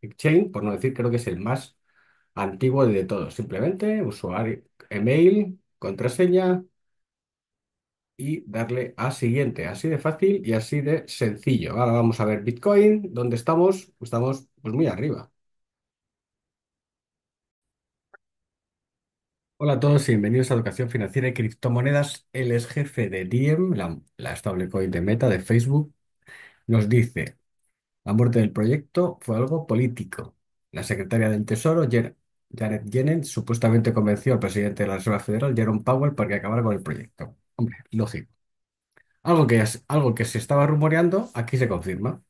Exchange, por no decir, creo que es el más antiguo de todos. Simplemente usuario, email, contraseña y darle a siguiente. Así de fácil y así de sencillo. Ahora vamos a ver Bitcoin, ¿dónde estamos? Estamos pues muy arriba. Hola a todos y bienvenidos a Educación Financiera y Criptomonedas. Él es jefe de Diem, la, la de Meta de Facebook. Nos dice, la muerte del proyecto fue algo político. La secretaria del Tesoro, Janet Yellen, supuestamente convenció al presidente de la Reserva Federal, Jerome Powell, para que acabara con el proyecto. Hombre, lógico. Algo que, algo que se estaba rumoreando, aquí se confirma.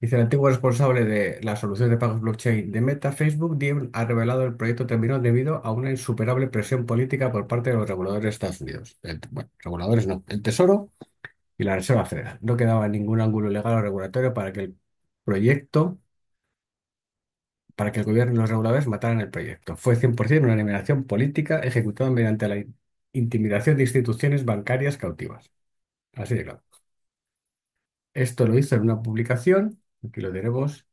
Dice, el antiguo responsable de la solución de pagos blockchain de Meta, Facebook, Diem, ha revelado el proyecto terminó debido a una insuperable presión política por parte de los reguladores de Estados Unidos. bueno, reguladores no, el Tesoro y la Reserva Federal. No quedaba ningún ángulo legal o regulatorio para que el proyecto para que el gobierno y los reguladores mataran el proyecto. Fue 100% una eliminación política ejecutada mediante la intimidación de instituciones bancarias cautivas. Así de claro. Esto lo hizo en una publicación, aquí lo tenemos,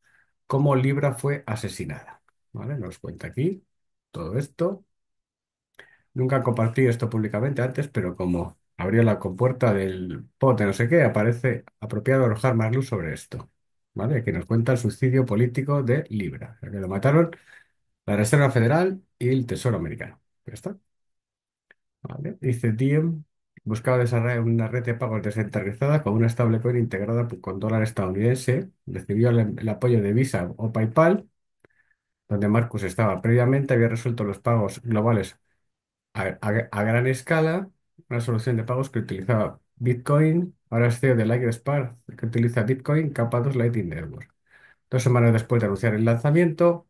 cómo Libra fue asesinada. ¿Vale? Nos cuenta aquí todo esto. Nunca compartí esto públicamente antes, pero como abrió la compuerta del pote no sé qué, aparece apropiado arrojar más luz sobre esto. ¿vale? Que nos cuenta el suicidio político de Libra. que lo mataron la Reserva Federal y el Tesoro Americano. Ya está. ¿Vale? Dice Diem buscaba desarrollar una red de pagos descentralizada con una stablecoin integrada con dólar estadounidense. Recibió el, apoyo de Visa o PayPal, donde Marcus estaba previamente, había resuelto los pagos globales a gran escala, una solución de pagos que utilizaba Bitcoin Ahora es CEO de Spark que utiliza Bitcoin, capa 2 Lightning Network. Dos semanas después de anunciar el lanzamiento,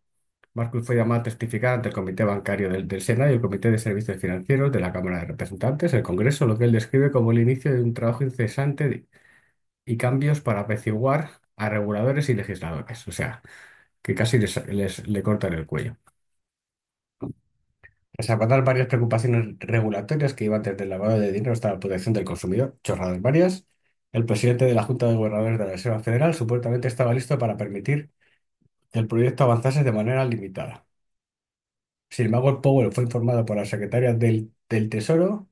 Marcus fue llamado a testificar ante el Comité Bancario del, Senado y el Comité de Servicios Financieros de la Cámara de Representantes, el Congreso, lo que él describe como el inicio de un trabajo incesante y cambios para apaciguar a reguladores y legisladores. O sea, que casi les, le cortan el cuello. Tras abordar varias preocupaciones regulatorias que iban desde el lavado de dinero hasta la protección del consumidor, chorradas varias, el presidente de la Junta de Gobernadores de la Reserva Federal supuestamente estaba listo para permitir que el proyecto avanzase de manera limitada. Sin embargo, Powell fue informado por la secretaria del, Tesoro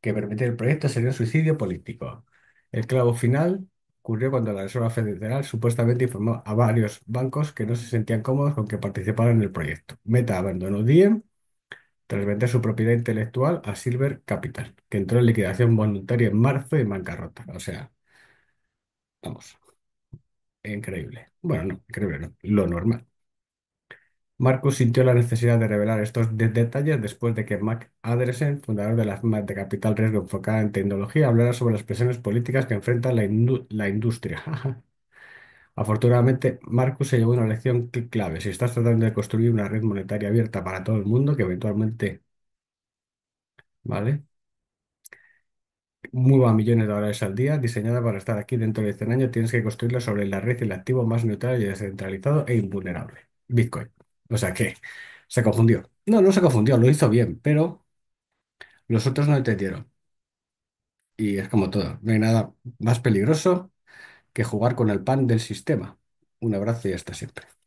que permitir el proyecto sería un suicidio político. El clavo final ocurrió cuando la Reserva Federal supuestamente informó a varios bancos que no se sentían cómodos con que participaran en el proyecto. Meta abandonó Diem tras vender su propiedad intelectual a Silver Capital, que entró en liquidación voluntaria en marzo y en bancarrota. O sea, vamos, increíble. Bueno, no, increíble, no, lo normal. Marcus sintió la necesidad de revelar estos detalles después de que Mac Adresen, fundador de la firma de capital riesgo enfocada en tecnología, hablara sobre las presiones políticas que enfrenta la, la industria. Afortunadamente, Marcus se llevó una lección clave. Si estás tratando de construir una red monetaria abierta para todo el mundo, que eventualmente, ¿vale? Mueva millones de dólares al día, diseñada para estar aquí dentro de 100 años, tienes que construirla sobre la red y el activo más neutral y descentralizado e invulnerable, Bitcoin. O sea que se confundió. No, no se confundió, lo hizo bien, pero los otros no entendieron. Y es como todo, no hay nada más peligroso que jugar con el pan del sistema. Un abrazo y hasta siempre.